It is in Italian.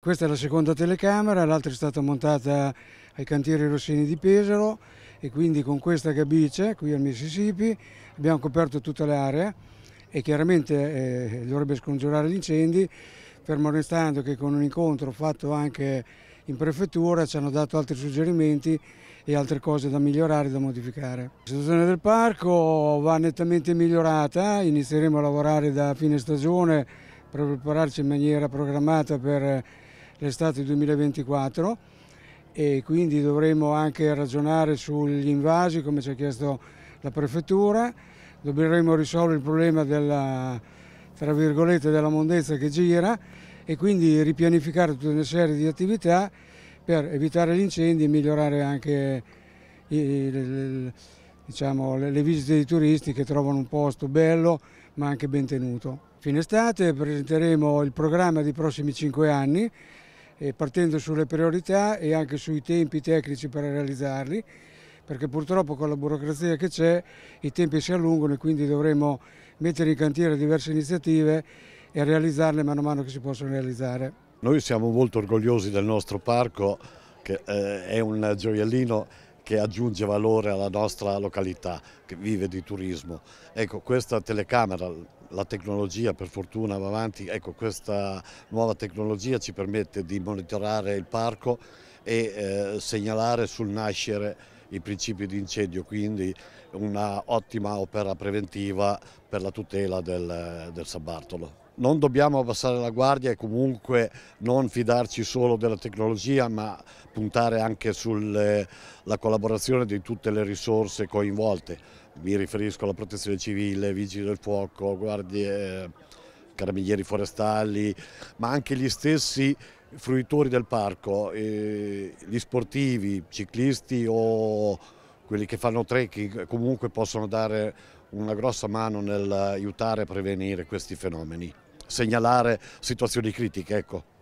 Questa è la seconda telecamera, l'altra è stata montata ai cantieri Rossini di Pesaro e quindi con questa gabice qui al Mississippi abbiamo coperto tutta l'area e chiaramente eh, dovrebbe scongiurare gli incendi, fermo restando che con un incontro fatto anche in prefettura ci hanno dato altri suggerimenti e altre cose da migliorare, da modificare. La situazione del parco va nettamente migliorata, inizieremo a lavorare da fine stagione per prepararci in maniera programmata per l'estate 2024 e quindi dovremo anche ragionare sugli invasi come ci ha chiesto la prefettura, dovremo risolvere il problema della, tra virgolette, della mondezza che gira e quindi ripianificare tutta una serie di attività per evitare gli incendi e migliorare anche il, diciamo, le, visite dei turisti che trovano un posto bello ma anche ben tenuto. Fine estate presenteremo il programma dei prossimi cinque anni partendo sulle priorità e anche sui tempi tecnici per realizzarli perché purtroppo con la burocrazia che c'è i tempi si allungano e quindi dovremo mettere in cantiere diverse iniziative e realizzarle mano a mano che si possono realizzare. Noi siamo molto orgogliosi del nostro parco che eh, è un gioiellino che aggiunge valore alla nostra località che vive di turismo. Ecco, questa telecamera la tecnologia per fortuna va avanti, ecco questa nuova tecnologia ci permette di monitorare il parco e eh, segnalare sul nascere i principi di incendio, quindi una ottima opera preventiva per la tutela del, del San Bartolo non dobbiamo abbassare la guardia e comunque non fidarci solo della tecnologia ma puntare anche sulla collaborazione di tutte le risorse coinvolte. Mi riferisco alla protezione civile, vigili del fuoco, guardie, carabinieri forestali, ma anche gli stessi fruitori del parco, gli sportivi, ciclisti o quelli che fanno trekking comunque possono dare una grossa mano nell'aiutare a prevenire questi fenomeni segnalare situazioni critiche. Ecco.